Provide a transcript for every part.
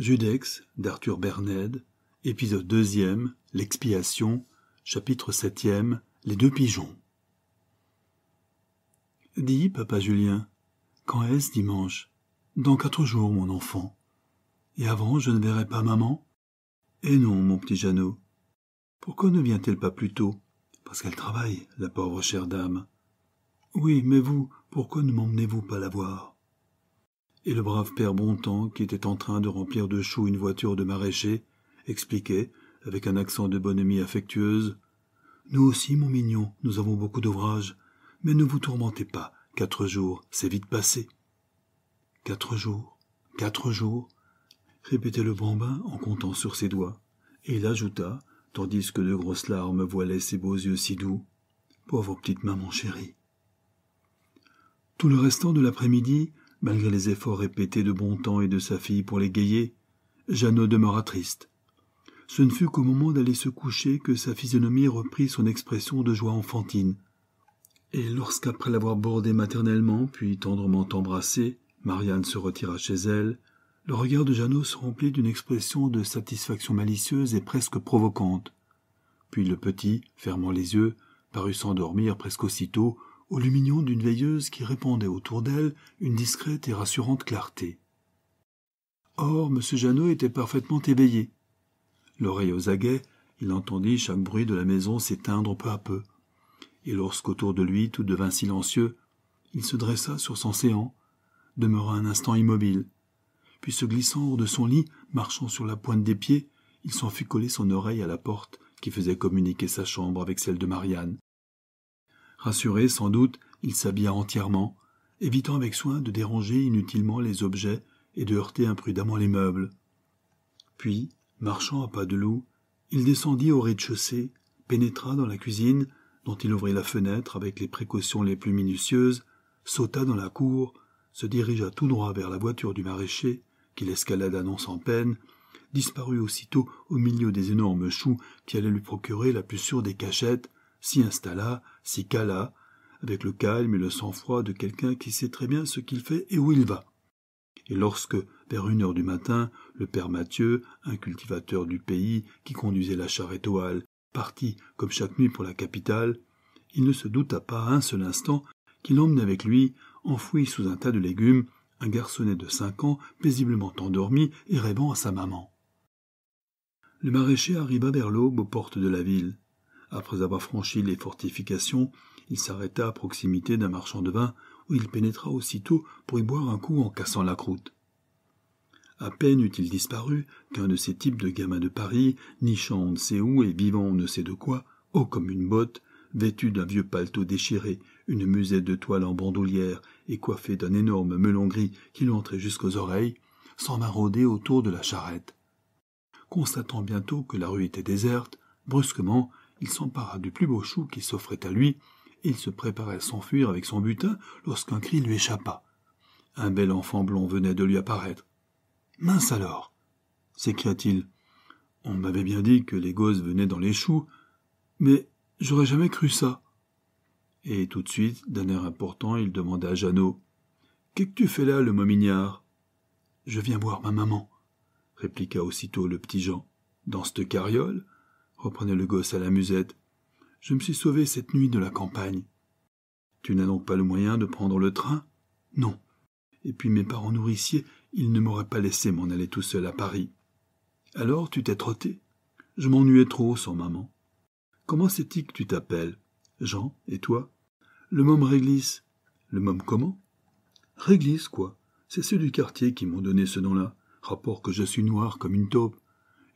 Judex d'Arthur Berned, épisode 2 L'expiation, chapitre septième, Les deux pigeons. Dis, papa Julien, quand est-ce dimanche Dans quatre jours, mon enfant. Et avant, je ne verrai pas maman Eh non, mon petit Jeannot. Pourquoi ne vient-elle pas plus tôt Parce qu'elle travaille, la pauvre chère dame. Oui, mais vous, pourquoi ne m'emmenez-vous pas la voir et le brave père Bontemps, qui était en train de remplir de choux une voiture de maraîcher, expliquait, avec un accent de bonhomie affectueuse, Nous aussi, mon mignon, nous avons beaucoup d'ouvrages, mais ne vous tourmentez pas, quatre jours, c'est vite passé. Quatre jours, quatre jours, répétait le bambin en comptant sur ses doigts, et il ajouta, tandis que de grosses larmes voilaient ses beaux yeux si doux, Pauvre petite maman chérie. Tout le restant de l'après-midi, malgré les efforts répétés de Bontemps et de sa fille pour l'égayer, Jeannot demeura triste. Ce ne fut qu'au moment d'aller se coucher que sa physionomie reprit son expression de joie enfantine. Et lorsqu'après l'avoir bordée maternellement, puis tendrement embrassée, Marianne se retira chez elle, le regard de Jeannot se remplit d'une expression de satisfaction malicieuse et presque provocante. Puis le petit, fermant les yeux, parut s'endormir presque aussitôt, au lumignon d'une veilleuse qui répandait autour d'elle une discrète et rassurante clarté. Or, M. Janot était parfaitement éveillé. L'oreille aux aguets, il entendit chaque bruit de la maison s'éteindre peu à peu. Et lorsqu'autour de lui tout devint silencieux, il se dressa sur son séant, demeura un instant immobile, puis se glissant hors de son lit, marchant sur la pointe des pieds, il s'en fut coller son oreille à la porte qui faisait communiquer sa chambre avec celle de Marianne, Rassuré sans doute, il s'habilla entièrement, évitant avec soin de déranger inutilement les objets et de heurter imprudemment les meubles. Puis, marchant à pas de loup, il descendit au rez-de-chaussée, pénétra dans la cuisine, dont il ouvrit la fenêtre avec les précautions les plus minutieuses, sauta dans la cour, se dirigea tout droit vers la voiture du maraîcher, qu'il escalada non sans peine, disparut aussitôt au milieu des énormes choux qui allaient lui procurer la plus sûre des cachettes, s'y installa, s'y cala, avec le calme et le sang-froid de quelqu'un qui sait très bien ce qu'il fait et où il va. Et lorsque, vers une heure du matin, le père Mathieu, un cultivateur du pays qui conduisait la charrette au partit, comme chaque nuit, pour la capitale, il ne se douta pas un seul instant qu'il emmenait avec lui, enfoui sous un tas de légumes, un garçonnet de cinq ans paisiblement endormi et rêvant à sa maman. Le maraîcher arriva vers l'aube aux portes de la ville. Après avoir franchi les fortifications, il s'arrêta à proximité d'un marchand de vin, où il pénétra aussitôt pour y boire un coup en cassant la croûte. À peine eut-il disparu qu'un de ces types de gamins de Paris, nichant on ne sait où et vivant on ne sait de quoi, haut comme une botte, vêtu d'un vieux paletot déchiré, une musette de toile en bandoulière et coiffé d'un énorme melon gris qui lui entrait jusqu'aux oreilles, s'en maraudait autour de la charrette. Constatant bientôt que la rue était déserte, brusquement il s'empara du plus beau chou qui s'offrait à lui, et il se préparait à s'enfuir avec son butin lorsqu'un cri lui échappa. Un bel enfant blond venait de lui apparaître. Mince alors s'écria-t-il. On m'avait bien dit que les gosses venaient dans les choux, mais j'aurais jamais cru ça. Et tout de suite, d'un air important, il demanda à Jeannot Qu'est-ce que tu fais là, le momignard Je viens voir ma maman, répliqua aussitôt le petit Jean. Dans cette carriole reprenait le gosse à la musette. Je me suis sauvé cette nuit de la campagne. Tu n'as donc pas le moyen de prendre le train Non. Et puis mes parents nourriciers, ils ne m'auraient pas laissé m'en aller tout seul à Paris. Alors tu t'es trotté Je m'ennuyais trop sans maman. Comment c'est-il que tu t'appelles Jean, et toi Le môme Réglisse. Le môme comment Réglisse, quoi. C'est ceux du quartier qui m'ont donné ce nom-là. Rapport que je suis noir comme une taupe.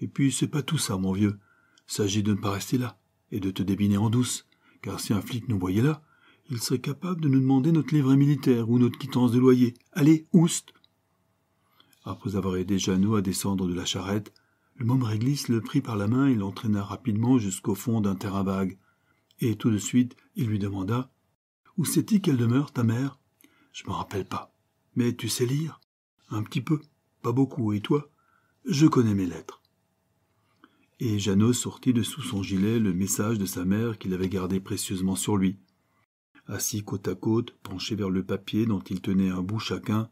Et puis c'est pas tout ça, mon vieux s'agit de ne pas rester là, et de te débiner en douce, car si un flic nous voyait là, il serait capable de nous demander notre livret militaire ou notre quittance de loyer. Allez, oust! Après avoir aidé Jeannot à descendre de la charrette, le môme Réglisse le prit par la main et l'entraîna rapidement jusqu'au fond d'un terrain vague. Et tout de suite, il lui demanda Où sais il qu'elle demeure, ta mère Je me rappelle pas. Mais tu sais lire Un petit peu, pas beaucoup, et toi Je connais mes lettres et Jeannot sortit de sous son gilet le message de sa mère qu'il avait gardé précieusement sur lui. Assis côte à côte, penchés vers le papier dont ils tenaient un bout chacun,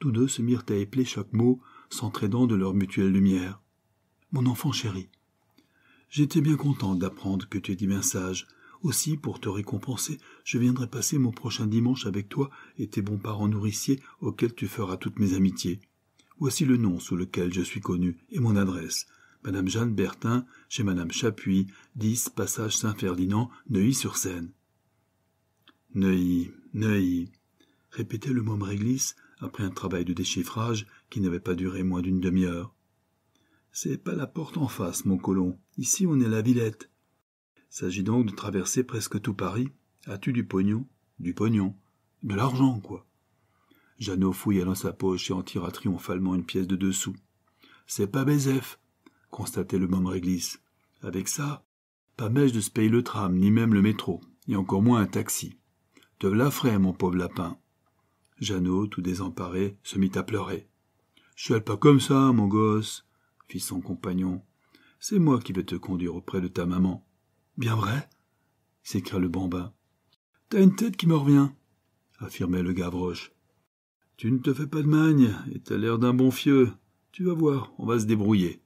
tous deux se mirent à épeler chaque mot, s'entraidant de leur mutuelle lumière. Mon enfant chéri, j'étais bien contente d'apprendre que tu es bien sage. Aussi, pour te récompenser, je viendrai passer mon prochain dimanche avec toi et tes bons parents nourriciers auxquels tu feras toutes mes amitiés. Voici le nom sous lequel je suis connu et mon adresse. Madame Jeanne Bertin, chez Madame Chapuis, 10 passage Saint-Ferdinand, Neuilly-sur-Seine. Neuilly, Neuilly, répétait le môme Réglisse après un travail de déchiffrage qui n'avait pas duré moins d'une demi-heure. C'est pas la porte en face, mon colon. Ici, on est la Villette. S'agit donc de traverser presque tout Paris. As-tu du pognon Du pognon. De l'argent, quoi. Jeannot fouilla dans sa poche et en tira triomphalement une pièce de deux sous. C'est pas Bézef constatait le membre Réglisse. Avec ça, pas mèche de se payer le tram, ni même le métro, et encore moins un taxi. Te la frais, mon pauvre lapin. Jeannot, tout désemparé, se mit à pleurer. Je suis pas comme ça, mon gosse, fit son compagnon. C'est moi qui vais te conduire auprès de ta maman. Bien vrai s'écria le bambin. T'as une tête qui me revient, affirmait le Gavroche. Tu ne te fais pas de magne, et t'as l'air d'un bon fieu. Tu vas voir, on va se débrouiller.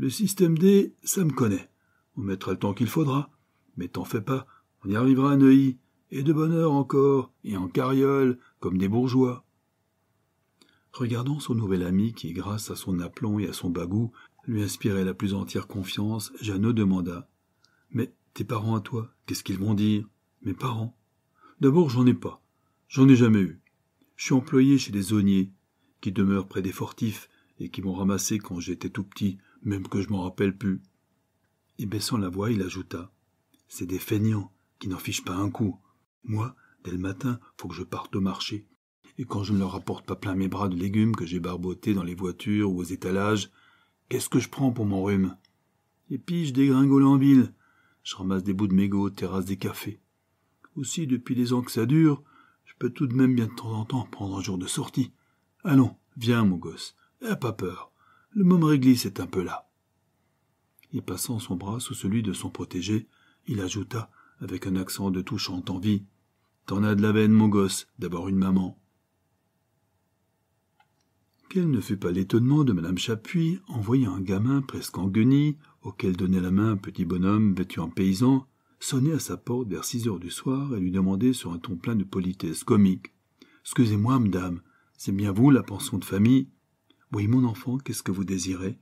Le système D, ça me connaît. On mettra le temps qu'il faudra. Mais t'en fais pas, on y arrivera à Neuilly, et de bonne heure encore, et en carriole, comme des bourgeois. Regardant son nouvel ami qui, grâce à son aplomb et à son bagou, lui inspirait la plus entière confiance, Jeannot demanda Mais tes parents à toi, qu'est-ce qu'ils vont dire Mes parents D'abord, j'en ai pas. J'en ai jamais eu. Je suis employé chez des auniers, qui demeurent près des fortifs et qui m'ont ramassé quand j'étais tout petit même que je m'en rappelle plus. Et baissant la voix, il ajouta C'est des feignants qui n'en fichent pas un coup. Moi, dès le matin, faut que je parte au marché. Et quand je ne leur apporte pas plein mes bras de légumes que j'ai barbotés dans les voitures ou aux étalages, qu'est-ce que je prends pour mon rhume Et puis je dégringole en ville. Je ramasse des bouts de mégots terrasse des cafés. Aussi, depuis les ans que ça dure, je peux tout de même bien de temps en temps prendre un jour de sortie. Allons, viens, mon gosse, A pas peur. Le môme réglisse est un peu là. Et passant son bras sous celui de son protégé, il ajouta, avec un accent de touchante envie T'en as de la veine, mon gosse, d'avoir une maman. Quel ne fut pas l'étonnement de Madame Chapuis en voyant un gamin presque en guenille, auquel donnait la main un petit bonhomme vêtu en paysan, sonner à sa porte vers six heures du soir et lui demander sur un ton plein de politesse comique Excusez-moi, madame, c'est bien vous la pension de famille oui, mon enfant, qu'est-ce que vous désirez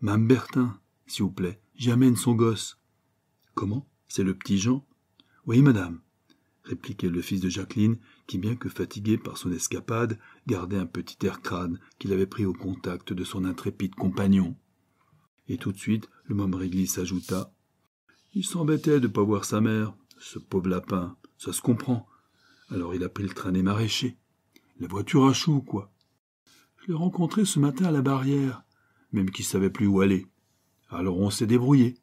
Mame Bertin, s'il vous plaît, j'amène son gosse. Comment C'est le petit Jean Oui, madame, répliquait le fils de Jacqueline, qui, bien que fatigué par son escapade, gardait un petit air crâne qu'il avait pris au contact de son intrépide compagnon. Et tout de suite, le môme Réglis ajouta Il s'embêtait de ne pas voir sa mère, ce pauvre lapin, ça se comprend. Alors il a pris le train des maraîchers. La voiture à choux, quoi rencontré ce matin à la barrière, même qu'il savait plus où aller. Alors on s'est débrouillé.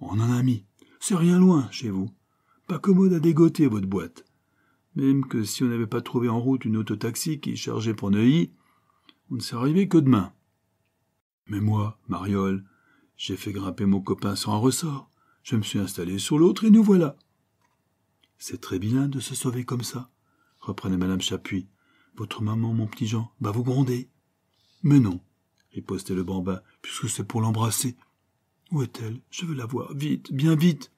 On en a mis. C'est rien loin, chez vous. Pas commode à dégoter, votre boîte. Même que si on n'avait pas trouvé en route une autotaxi qui chargeait pour Neuilly, on ne s'est arrivé que demain. Mais moi, Mariole, j'ai fait grimper mon copain sur un ressort. Je me suis installé sur l'autre et nous voilà. C'est très bien de se sauver comme ça, reprenait madame Chapuis. Votre maman, mon petit Jean, va vous gronder. Mais non, ripostait le bambin, puisque c'est pour l'embrasser. Où est-elle Je veux la voir, vite, bien vite.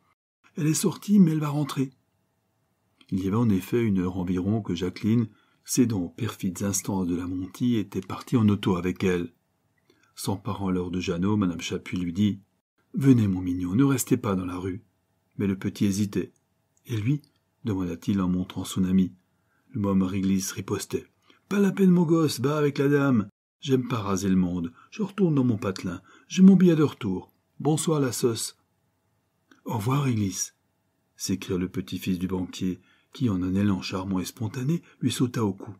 Elle est sortie, mais elle va rentrer. Il y avait en effet une heure environ que Jacqueline, cédant aux perfides instances de la Montie, était partie en auto avec elle. S'emparant alors de Jeannot, madame Chapuis lui dit Venez, mon mignon, ne restez pas dans la rue. Mais le petit hésitait. Et lui demanda-t-il en montrant son ami. Le môme Riglis ripostait. Pas la peine, mon gosse, bas avec la dame. J'aime pas raser le monde. Je retourne dans mon patelin. J'ai mon billet de retour. Bonsoir, la sauce. Au revoir, Église, » s'écria le petit-fils du banquier, qui, en un élan charmant et spontané, lui sauta au cou.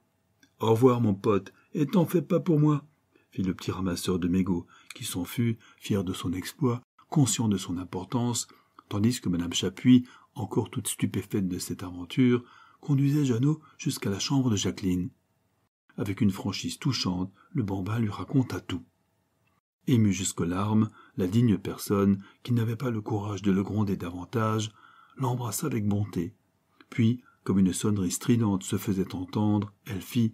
Au revoir, mon pote, et t'en fais pas pour moi, fit le petit ramasseur de mégots, qui s'en fut, fier de son exploit, conscient de son importance, tandis que madame Chapuis, encore toute stupéfaite de cette aventure, conduisait Jeannot jusqu'à la chambre de Jacqueline avec une franchise touchante, le bambin lui raconta tout. Ému jusqu'aux larmes, la digne personne, qui n'avait pas le courage de le gronder davantage, l'embrassa avec bonté. Puis, comme une sonnerie stridente se faisait entendre, elle fit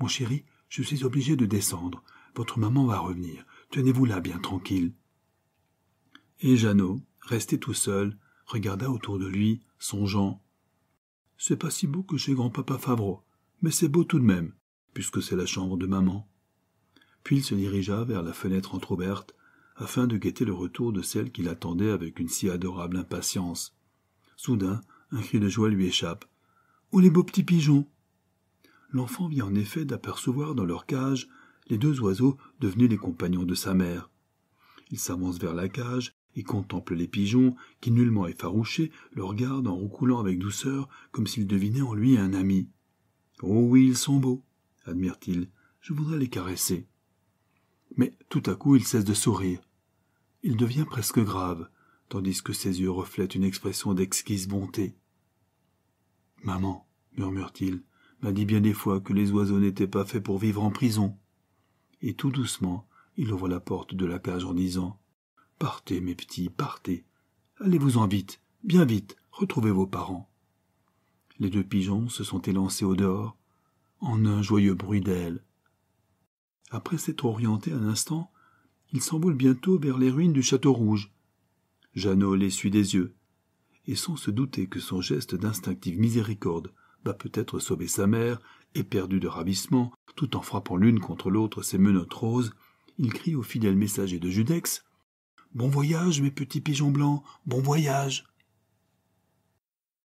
Mon chéri, je suis obligée de descendre. Votre maman va revenir. Tenez-vous là bien tranquille. Et Jeannot, resté tout seul, regarda autour de lui, songeant. C'est pas si beau que chez grand-papa Favreau, mais c'est beau tout de même puisque c'est la chambre de maman. Puis il se dirigea vers la fenêtre entr'ouverte, afin de guetter le retour de celle qui l'attendait avec une si adorable impatience. Soudain, un cri de joie lui échappe. Oh les beaux petits pigeons L'enfant vient en effet d'apercevoir dans leur cage les deux oiseaux devenus les compagnons de sa mère. Il s'avance vers la cage et contemple les pigeons qui, nullement effarouchés, le regardent en roucoulant avec douceur comme s'ils devinaient en lui un ami. Oh oui, ils sont beaux admire-t-il, « Je voudrais les caresser. Mais tout à coup, il cesse de sourire. Il devient presque grave, tandis que ses yeux reflètent une expression d'exquise bonté. Maman, murmure-t-il, m'a dit bien des fois que les oiseaux n'étaient pas faits pour vivre en prison. Et tout doucement, il ouvre la porte de la cage en disant Partez, mes petits, partez. Allez-vous-en vite, bien vite, retrouvez vos parents. Les deux pigeons se sont élancés au dehors, en un joyeux bruit d'ailes. Après s'être orienté un instant, il s'envole bientôt vers les ruines du château rouge. Jeannot l'essuie des yeux, et sans se douter que son geste d'instinctive miséricorde va peut-être sauver sa mère, éperdue de ravissement, tout en frappant l'une contre l'autre ses menottes roses, il crie au fidèle messager de Judex Bon voyage, mes petits pigeons blancs, bon voyage